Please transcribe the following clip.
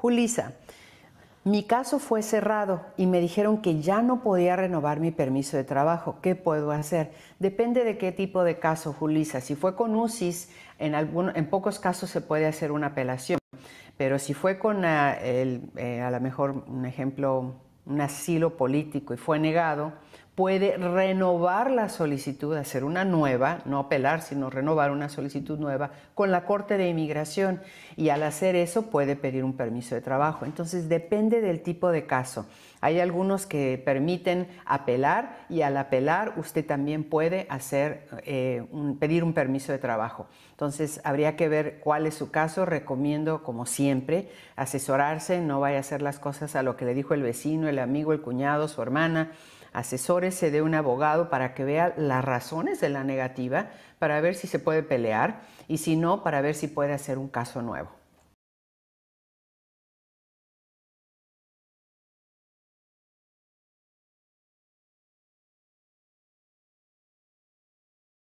Julisa, mi caso fue cerrado y me dijeron que ya no podía renovar mi permiso de trabajo. ¿Qué puedo hacer? Depende de qué tipo de caso, Julisa. Si fue con UCIS, en, en pocos casos se puede hacer una apelación. Pero si fue con, ah, eh, a lo mejor, un ejemplo, un asilo político y fue negado, puede renovar la solicitud, hacer una nueva, no apelar, sino renovar una solicitud nueva con la Corte de Inmigración y al hacer eso puede pedir un permiso de trabajo. Entonces depende del tipo de caso. Hay algunos que permiten apelar y al apelar usted también puede hacer, eh, pedir un permiso de trabajo. Entonces habría que ver cuál es su caso. Recomiendo, como siempre, asesorarse, no vaya a hacer las cosas a lo que le dijo el vecino, el amigo, el cuñado, su hermana se de un abogado para que vea las razones de la negativa, para ver si se puede pelear y si no, para ver si puede hacer un caso nuevo.